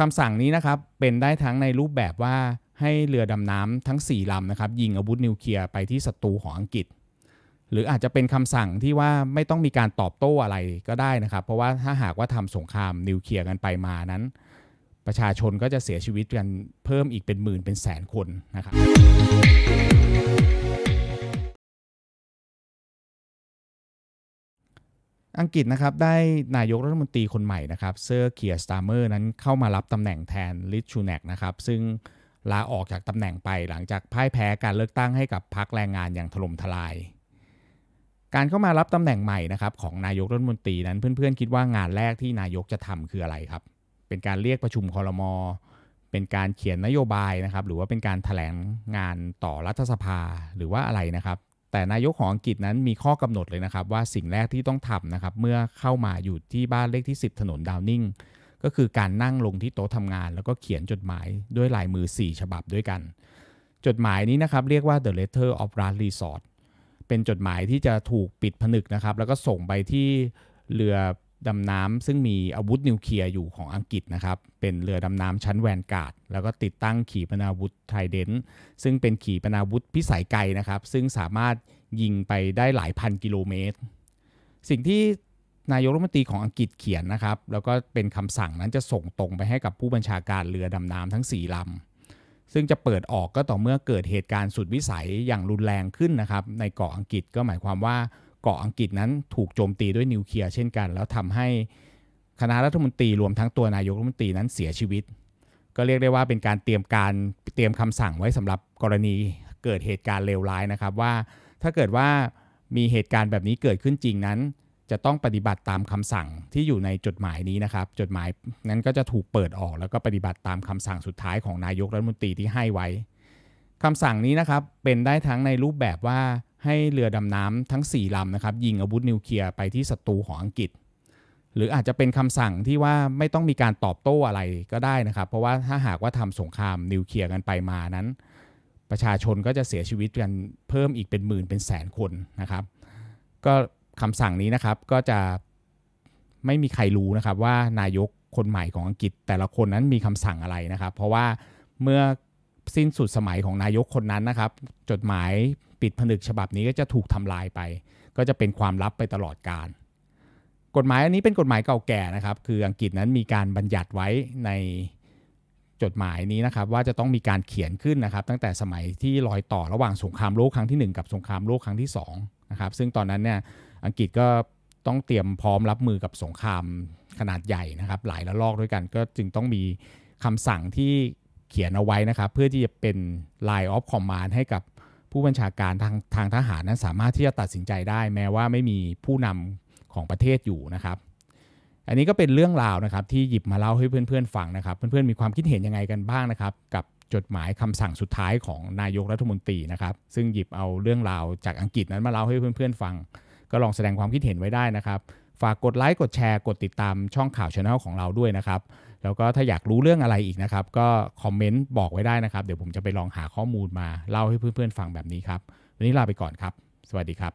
คำสั่งนี้นะครับเป็นได้ทั้งในรูปแบบว่าให้เรือดำน้ำทั้ง4ลำนะครับยิงอาวุธนิวเคลียร์ไปที่ศัตรูของอังกฤษ หรืออาจจะเป็นคำสั่งที่ว่าไม่ต้องมีการตอบโต้อะไรก็ได้นะครับ เพราะว่าถ้าหากว่าทำสงครามนิวเคลียร์กันไปมานั้น ประชาชนก็จะเสียชีวิตกันเพิ่มอีกเป็นหมื่นเป็นแสนคนนะครับอังกฤษนะครับได้นายกรัฐมนตรีคนใหม่นะครับเซอร์เคียสตาร์เมอร์นั้นเข้ามารับตำแหน่งแทนลิชชูแนกนะครับ ซึ่งลาออกจากตำแหน่งไปหลังจากพ่ายแพ้การเลือกตั้งให้กับพรรคแรงงานอย่างถล่มทลาย การเข้ามารับตำแหน่งใหม่นะครับของนายกรัฐมนตรีนั้นเพื่อนๆคิดว่างานแรกที่นายกจะทำคืออะไรครับ เป็นการเรียกประชุมคอรมอเป็นการเขียนนโยบายนะครับ หรือว่าเป็นการถแถลงงานต่อรัฐสภาหรือว่าอะไรนะครับแต่นายกของอังกฤษนั้นมีข้อกำหนดเลยนะครับ ว่าสิ่งแรกที่ต้องทำนะครับ เมื่อเข้ามาอยู่ที่บ้านเลขที่ 10 ถนนดาวนิงก็คือการนั่งลงที่โต๊ะทำงาน แล้วก็เขียนจดหมายด้วยลายมือ 4 ฉบับด้วยกัน จดหมายนี้นะครับเรียกว่า The Letter of r a n Resort เป็นจดหมายที่จะถูกปิดผนึกนะครับ แล้วก็ส่งไปที่เรือดำน้ำซึ่งมีอาวุธนิวเคลียร์อยู่ของอังกฤษนะครับ เป็นเรือดำน้ำชั้นแวนการ์ดแล้วก็ติดตั้งขีปนาวุธไทเดน ซึ่งเป็นขีปนาวุธพิสัยไกลนะครับ ซึ่งสามารถยิงไปได้หลายพันกิโลเมตร สิ่งที่นายกรัฐมนตรีของอังกฤษเขียนนะครับ แล้วก็เป็นคำสั่งนั้นจะส่งตรงไปให้กับผู้บัญชาการเรือดำน้ำทั้ง4ลำซึ่งจะเปิดออกก็ต่อเมื่อเกิดเหตุการณ์สุดวิสัยอย่างรุนแรงขึ้นนะครับในเกาะอังกฤษก็หมายความว่าเกาะอังกฤษนั้นถูกโจมตีด้วยนิวเคลียร์เช่นกัน แล้วทำให้คณะรัฐมนตรีรวมทั้งตัวนายกรัฐมนตรีนั้นเสียชีวิต ก็เรียกได้ว่าเป็นการเตรียมการเตรียมคำสั่งไว้สำหรับกรณีเกิดเหตุการณ์เลวร้ายนะครับว่าถ้าเกิดว่ามีเหตุการณ์แบบนี้เกิดขึ้นจริงนั้น จะต้องปฏิบัติตามคำสั่งที่อยู่ในจดหมายนี้นะครับ จดหมายนั้นก็จะถูกเปิดออกแล้วก็ปฏิบัติตามคำสั่งสุดท้ายของนายกรัฐมนตรีที่ให้ไว้ คำสั่งนี้นะครับเป็นได้ทั้งในรูปแบบว่าให้เรือดำน้ำทั้ง4ลำนะครับยิงอาวุธนิวเคลียร์ไปที่ศัตรูของอังกฤษ หรืออาจจะเป็นคำสั่งที่ว่าไม่ต้องมีการตอบโต้อะไรก็ได้นะครับ เพราะว่าถ้าหากว่าทำสงครามนิวเคลียร์กันไปมานั้นประชาชนก็จะเสียชีวิตกันเพิ่มอีกเป็นหมื่นเป็นแสนคนนะครับก็คำสั่งนี้นะครับก็จะไม่มีใครรู้นะครับว่านายกคนใหม่ของอังกฤษแต่ละคนนั้นมีคำสั่งอะไรนะครับ เพราะว่าเมื่อสิ้นสุดสมัยของนายกคนนั้นนะครับ จดหมายปิดผนึกฉบับนี้ก็จะถูกทำลายไป ก็จะเป็นความลับไปตลอดกาลกฎหมายอันนี้เป็นกฎหมายเก่าแก่นะครับ คืออังกฤษนั้นมีการบัญญัติไว้ในจดหมายนี้นะครับว่าจะต้องมีการเขียนขึ้นนะครับ ตั้งแต่สมัยที่ลอยต่อระหว่างสงครามโลกครั้ง ที่ 1 กับ สงครามโลกครั้งที่2นะครับ ซึ่งตอนนั้นเนี่ยอังกฤษก็ต้องเตรียมพร้อมรับมือกับสงครามขนาดใหญ่นะครับ หลายระลอกด้วยกัน ก็จึงต้องมีคำสั่งที่เขียนเอาไว้นะครับ เพื่อที่จะเป็น Line of Command ให้กับผู้บัญชาการทางทางทหารนั้นสามารถที่จะตัดสินใจได้แม้ว่าไม่มีผู้นำของประเทศอยู่นะครับอันนี้ก็เป็นเรื่องราวนะครับ ที่หยิบมาเล่าให้เพื่อนๆฟังนะครับ เพื่อนๆมีความคิดเห็นยังไงกันบ้างนะครับ กับจดหมายคำสั่งสุดท้ายของนายกรัฐมนตรีนะครับ ซึ่งหยิบเอาเรื่องราวจากอังกฤษนั้นมาเล่าให้เพื่อนๆ ฟัง ก็ลองแสดงความคิดเห็นไว้ได้นะครับ ฝากกดไลค์กดแชร์กดติดตามช่องข่าวช anel ของเราด้วยนะครับแล้วก็ถ้าอยากรู้เรื่องอะไรอีกนะครับ ก็คอมเมนต์บอกไว้ได้นะครับ เดี๋ยวผมจะไปลองหาข้อมูลมาเล่าให้เพื่อนๆฟังแบบนี้ครับ วันนี้ลาไปก่อนครับ สวัสดีครับ